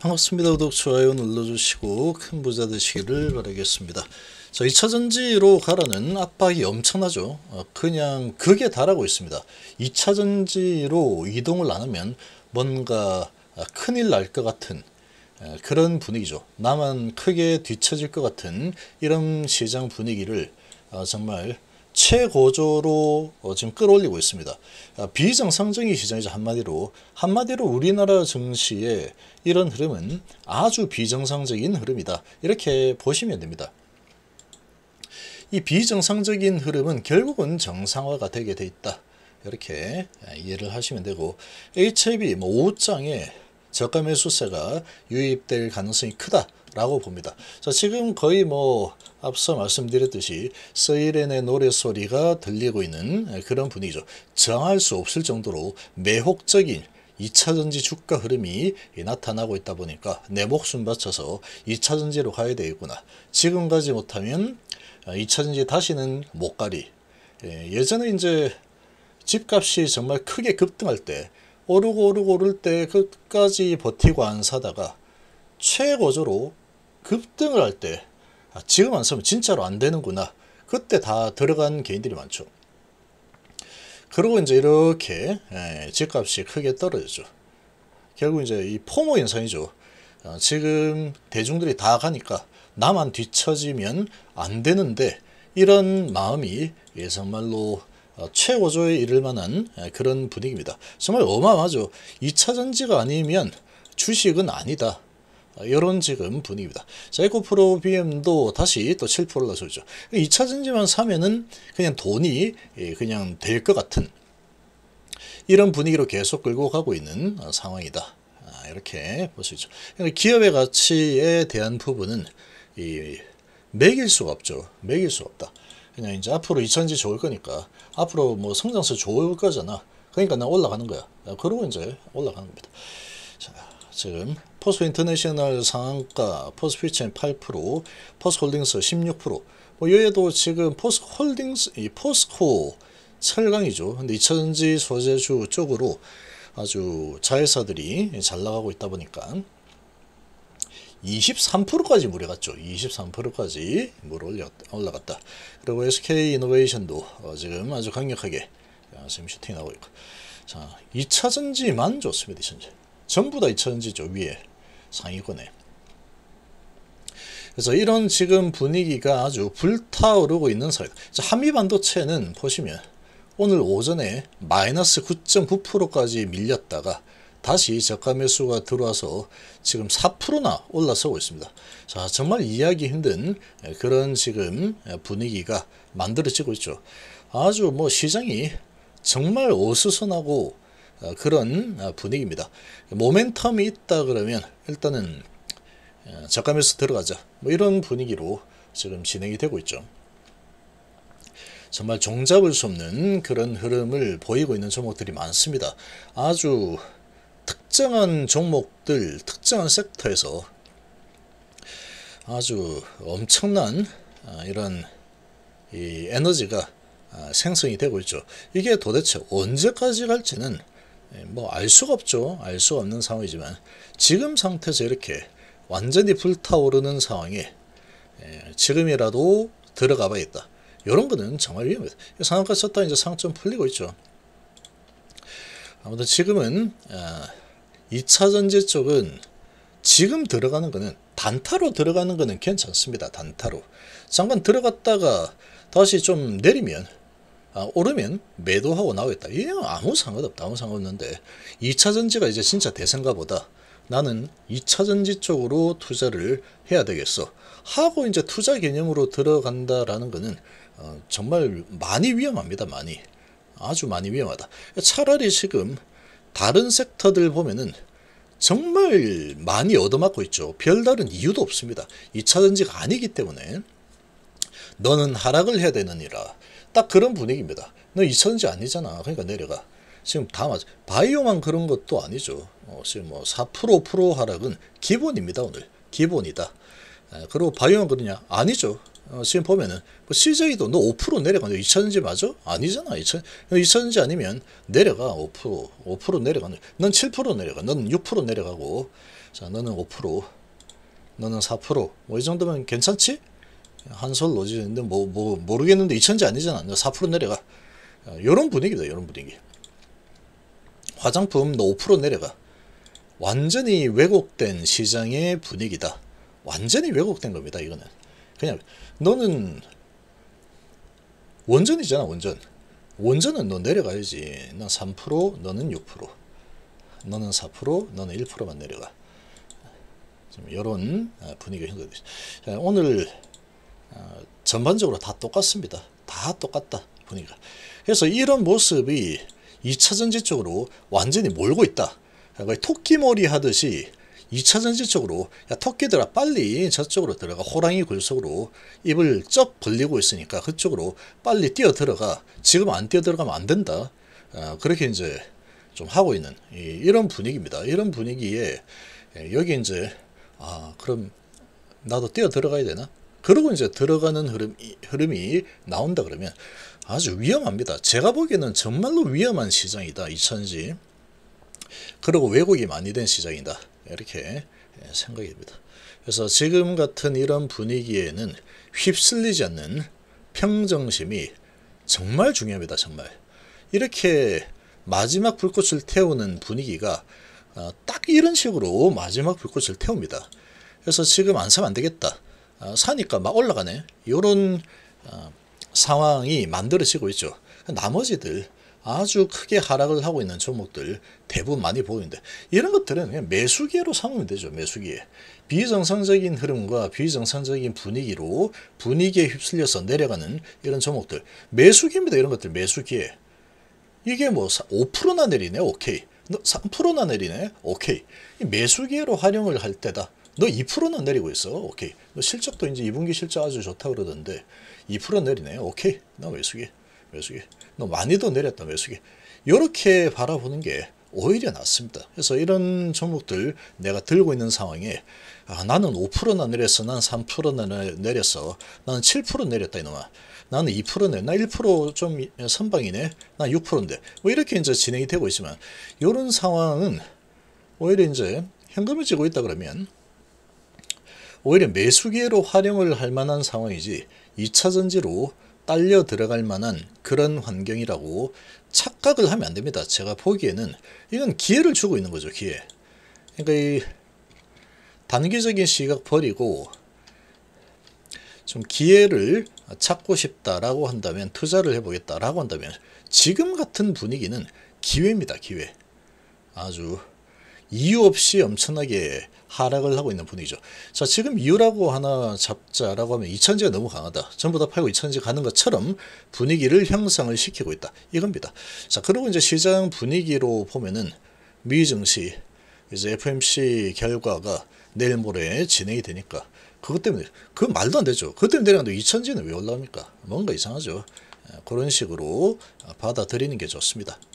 반갑습니다. 구독, 좋아요 눌러주시고 큰 부자 되시기를 바라겠습니다. 자, 2차전지로 가라는 압박이 엄청나죠. 어, 그냥 극에 달하고 있습니다. 2차전지로 이동을 안 하면 뭔가 아, 큰일 날 것 같은 그런 분위기죠. 나만 크게 뒤처질 것 같은 이런 시장 분위기를 아, 정말 최고조로 어, 지금 끌어올리고 있습니다. 아, 비정상적인 시장이죠. 한마디로. 한마디로 우리나라 증시의 이런 흐름은 아주 비정상적인 흐름이다. 이렇게 보시면 됩니다. 이 비정상적인 흐름은 결국은 정상화가 되게 돼 있다. 이렇게 아, 이해를 하시면 되고 HIB 뭐 5장에 저가 매수세가 유입될 가능성이 크다. 라고 봅니다. 자, 지금 거의 뭐 앞서 말씀드렸듯이 서이렌의 노래소리가 들리고 있는 그런 분위기죠. 정할 수 없을 정도로 매혹적인 2차전지 주가 흐름이 나타나고 있다 보니까 내 목숨 바쳐서 2차전지로 가야 되겠구나. 지금 가지 못하면 2차전지 다시는 못 가리. 예, 예전에 이제 집값이 정말 크게 급등할 때 오르고 오르고 오를 때 끝까지 버티고 안 사다가 최고조로 급등을 할때 아, 지금 안 사면 진짜로 안 되는구나 그때 다 들어간 개인들이 많죠 그리고 이제 이렇게 예, 집값이 크게 떨어지죠 결국 이제 이 포모 현상이죠 아, 지금 대중들이 다 가니까 나만 뒤처지면 안 되는데 이런 마음이 예, 정말로 어, 최고조에 이를 만한 예, 그런 분위기입니다. 정말 어마어마하죠. 2차전지가 아니면 주식은 아니다. 아, 이런 지금 분위기입니다. 자, 에코프로 BM도 다시 또 7%를 나서죠. 2차 전지만 사면은 그냥 돈이 예, 그냥 될 것 같은 이런 분위기로 계속 끌고 가고 있는 어, 상황이다. 아, 이렇게 볼 수 있죠. 그러니까 기업의 가치에 대한 부분은 이 매길 수가 없죠. 매길 수 없다. 그냥 이제 앞으로 2천지 좋을 거니까 앞으로 뭐 성장세 좋을 거잖아. 그러니까 나 올라가는 거야. 아, 그러고 이제 올라가는 겁니다. 자, 지금 포스 인터내셔널 상한가, 포스 퓨처는 8%, 포스 홀딩스 16%, 뭐 여에도 지금 포스 홀딩스, 이 포스코 철강이죠. 근데 이천지 소재주 쪽으로 아주 자회사들이 잘 나가고 있다 보니까 23%까지 무려갔죠. 23%까지 물 올라갔다. 그리고 SK 이노베이션도 어 지금 아주 강력하게 어, 지금 슈팅 나오고 있고. 자, 2차전지만 좋습니다. 이천지 전부 다 2천지죠 위에 상위권에 그래서 이런 지금 분위기가 아주 불타오르고 있는 사이 한미반도체는 보시면 오늘 오전에 마이너스 9.9%까지 밀렸다가 다시 저가 매수가 들어와서 지금 4%나 올라서고 있습니다. 자, 정말 이해하기 힘든 그런 지금 분위기가 만들어지고 있죠. 아주 뭐 시장이 정말 어수선하고 어, 그런 어, 분위기입니다. 모멘텀이 있다 그러면 일단은 어, 저가 매수 들어가자 뭐 이런 분위기로 지금 진행이 되고 있죠. 정말 종잡을 수 없는 그런 흐름을 보이고 있는 종목들이 많습니다. 아주 특정한 종목들, 특정한 섹터에서 아주 엄청난 이런 에너지가 아, 생성이 되고 있죠. 이게 도대체 언제까지 갈지는 예, 뭐알 수가 없죠. 알수가 없는 상황이지만 지금 상태에서 이렇게 완전히 불타오르는 상황에 예, 지금이라도 들어가 봐야겠다. 이런 거는 정말 위험해요. 상한가 썼다 이제 상점 풀리고 있죠. 아무튼 지금은 2차 아, 전지 쪽은 지금 들어가는 거는 단타로 들어가는 거는 괜찮습니다. 단타로. 잠깐 들어갔다가 다시 좀 내리면 아, 오르면 매도하고 나오겠다. 얘 예, 아무 상관없다. 아무 상관없는데 2차전지가 이제 진짜 대세인가 보다. 나는 2차전지 쪽으로 투자를 해야 되겠어. 하고 이제 투자 개념으로 들어간다라는 거는 어, 정말 많이 위험합니다. 많이. 아주 많이 위험하다. 차라리 지금 다른 섹터들 보면은 정말 많이 얻어맞고 있죠. 별다른 이유도 없습니다. 2차전지가 아니기 때문에 너는 하락을 해야 되느니라. 딱 그런 분위기입니다. 너 이천지 아니잖아. 그러니까 내려가. 지금 다 맞아. 바이오만 그런 것도 아니죠. 어, 지금 뭐4% 프로 하락은 기본입니다. 오늘 기본이다. 에, 그리고 바이오만 그러냐? 아니죠. 어, 지금 보면은 뭐 CJ도 너5% 내려간다. 2 0지 맞아? 아니잖아. 2 0 0 2 0 0 0 아니면 내려가 5% 5% 내려가는. 넌7% 내려가. 넌 6% 내려가고. 자, 너는 5%. 너는 4%. 뭐이 정도면 괜찮지? 한솔 로지는데 뭐, 뭐 모르겠는데 2천지 아니잖아. 4% 내려가. 아, 요런 분위기다. 요런 분위기. 화장품 5 내려가. 완전히 왜곡된 시장의 분위기다. 완전히 왜곡된 겁니다. 이거는. 그냥 너는 원전이잖아. 원전. 원전은 너 내려가야지. 난 3%, 너는 6%. 너는 4%, 너는 1%만 내려가. 좀 이런 아, 분위기가 형성됐어 오늘 어, 전반적으로 다 똑같습니다. 다 똑같다 보니까. 그래서 이런 모습이 2차전지 쪽으로 완전히 몰고 있다. 거의 토끼몰이 하듯이 2차전지 쪽으로 야 토끼들아 빨리 저쪽으로 들어가 호랑이 굴속으로 입을 쩍 벌리고 있으니까 그쪽으로 빨리 뛰어 들어가 지금 안 뛰어 들어가면 안 된다 어, 그렇게 이제 좀 하고 있는 이, 런 분위기입니다 이런 분위기에 여기 이제 아 그럼 나도 뛰어 들어가야 되나 그러고 이제 들어가는 흐름, 흐름이 나온다 그러면 아주 위험합니다. 제가 보기에는 정말로 위험한 시장이다. 2 0 0 0지 그리고 왜곡이 많이 된 시장이다. 이렇게 예, 생각입니다. 그래서 지금 같은 이런 분위기에는 휩쓸리지 않는 평정심이 정말 중요합니다. 정말. 이렇게 마지막 불꽃을 태우는 분위기가 아, 딱 이런 식으로 마지막 불꽃을 태웁니다. 그래서 지금 안 사면 안 되겠다. 어, 사니까 막 올라가네. 이런 어, 상황이 만들어지고 있죠. 나머지들 아주 크게 하락을 하고 있는 종목들 대부분 많이 보이는데 이런 것들은 그냥 매수기로 삼으면 되죠. 매수기에. 비정상적인 흐름과 비정상적인 분위기로 분위기에 휩쓸려서 내려가는 이런 종목들. 매수기입니다. 이런 것들 매수기에. 이게 뭐 5%나 내리네. 오케이. 3%나 내리네. 오케이. 매수기로 활용을 할 때다. 너 2%는 내리고 있어. 오케이. 너 실적도 이제 2분기 실적 아주 좋다 그러던데 2% 내리네. 오케이. 나 외수기. 외수기. 너 많이도 내렸다. 외수기. 이렇게 바라보는 게 오히려 낫습니다. 그래서 이런 종목들 내가 들고 있는 상황에 아, 나는 5%나 내렸어. 난 3%나 내렸어. 나는 7% 내렸다 이놈아. 나는 2%네. 나 1%좀 선방이네. 나 6%인데. 뭐 이렇게 이제 진행이 되고 있지만 이런 상황은 오히려 이제 현금을 지고 있다 그러면 오히려 매수 기회로 활용을 할 만한 상황이지 2차 전지로 딸려 들어갈 만한 그런 환경이라고 착각을 하면 안 됩니다. 제가 보기에는 이건 기회를 주고 있는 거죠. 기회. 그러니까 이 단기적인 시각 버리고 좀 기회를 찾고 싶다라고 한다면 투자를 해보겠다라고 한다면 지금 같은 분위기는 기회입니다. 기회. 아주 이유 없이 엄청나게 하락을 하고 있는 분위기죠. 자, 지금 이유라고 하나 잡자라고 하면 2천지가 너무 강하다. 전부 다 팔고 2천지 가는 것처럼 분위기를 형성을 시키고 있다. 이겁니다. 자, 그리고 이제 시장 분위기로 보면은 미 증시 이제 FMC 결과가 내일 모레 진행이 되니까 그것 때문에 그 말도 안 되죠. 그것 때문에 내려가는데 천지는왜 올라옵니까? 뭔가 이상하죠. 예, 그런 식으로 받아들이는 게 좋습니다.